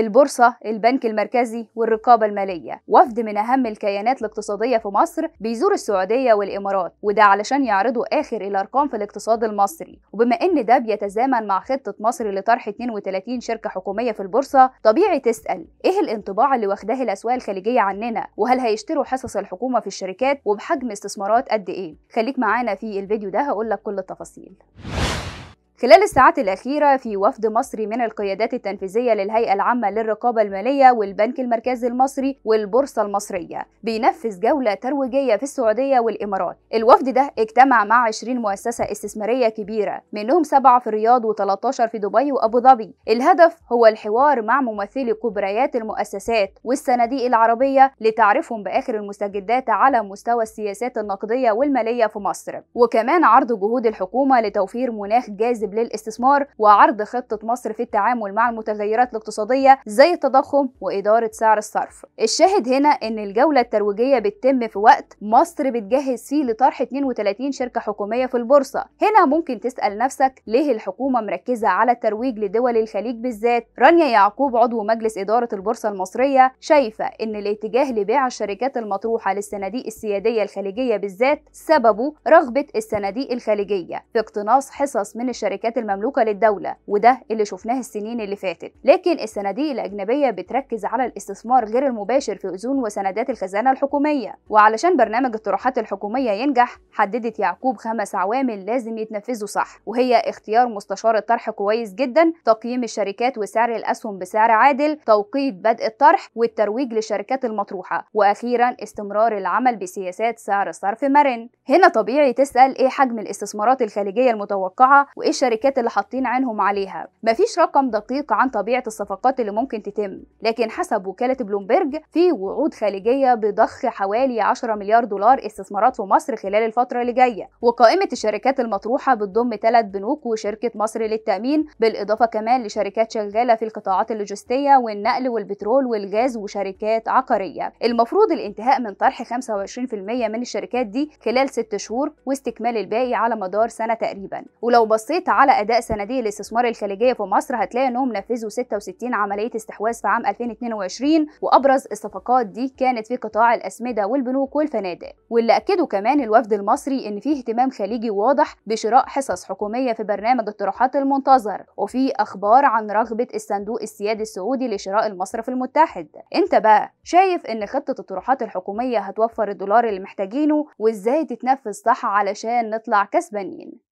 البورصة البنك المركزي والرقابة المالية وفد من أهم الكيانات الاقتصادية في مصر بيزور السعودية والإمارات وده علشان يعرضوا آخر الأرقام في الاقتصاد المصري وبما إن ده بيتزامن مع خطة مصر لطرح 32 شركة حكومية في البورصة طبيعي تسأل إيه الانطباع اللي واخداه الأسواق الخليجية عننا وهل هيشتروا حصص الحكومة في الشركات وبحجم استثمارات قد إيه خليك معانا في الفيديو ده هقول لك كل التفاصيل خلال الساعات الأخيرة في وفد مصري من القيادات التنفيذية للهيئة العامة للرقابة المالية والبنك المركزي المصري والبورصة المصرية بينفذ جولة ترويجية في السعودية والإمارات الوفد ده اجتمع مع 20 مؤسسة استثمارية كبيرة منهم سبعة في الرياض و13 في دبي وأبو ظبي الهدف هو الحوار مع ممثلي كبريات المؤسسات والصناديق العربية لتعرفهم بآخر المستجدات على مستوى السياسات النقدية والمالية في مصر وكمان عرض جهود الحكومة لتوفير مناخ جاذب المناسب للاستثمار وعرض خطة مصر في التعامل مع المتغيرات الاقتصادية زي التضخم وإدارة سعر الصرف الشاهد هنا أن الجولة الترويجية بتتم في وقت مصر بتجهز فيه لطرح 32 شركة حكومية في البورصة هنا ممكن تسأل نفسك ليه الحكومة مركزة على الترويج لدول الخليج بالذات رانيا يعقوب عضو مجلس إدارة البورصة المصرية شايفة أن الاتجاه لبيع الشركات المطروحة للصناديق السيادية الخليجية بالذات سببه رغبة الصناديق الخليجية في اقتناص حصص من الشركات الشركات المملوكه للدوله وده اللي شفناه السنين اللي فاتت لكن الصناديق الاجنبيه بتركز على الاستثمار غير المباشر في اذون وسندات الخزانه الحكوميه وعلشان برنامج الطروحات الحكوميه ينجح حددت يعقوب خمس عوامل لازم يتنفذوا صح وهي اختيار مستشار الطرح كويس جدا تقييم الشركات وسعر الاسهم بسعر عادل توقيت بدء الطرح والترويج للشركات المطروحه واخيرا استمرار العمل بسياسات سعر الصرف مرن هنا طبيعي تسال ايه حجم الاستثمارات الخليجية المتوقعه وايه الشركات اللي حاطين عينهم عليها مفيش رقم دقيق عن طبيعه الصفقات اللي ممكن تتم لكن حسب وكاله بلومبرج في وعود خليجيه بضخ حوالي 10 مليار دولار استثمارات في مصر خلال الفتره اللي جايه وقائمه الشركات المطروحه بتضم ثلاث بنوك وشركه مصر للتامين بالاضافه كمان لشركات شغاله في القطاعات اللوجستيه والنقل والبترول والغاز وشركات عقاريه المفروض الانتهاء من طرح 25% من الشركات دي خلال 6 شهور واستكمال الباقي على مدار سنه تقريبا ولو بصيت على اداء صناديق الاستثمار الخليجيه في مصر هتلاقي انهم نفذوا 66 عمليه استحواذ في عام 2022 وابرز الصفقات دي كانت في قطاع الاسمده والبنوك والفنادق واللي اكدوا كمان الوفد المصري ان في اهتمام خليجي واضح بشراء حصص حكوميه في برنامج الطروحات المنتظر وفي اخبار عن رغبه الصندوق السيادي السعودي لشراء المصرف المتحد انت بقى شايف ان خطه الطروحات الحكوميه هتوفر الدولار اللي محتاجينه وازاي تتنفذ صح علشان نطلع كسبانين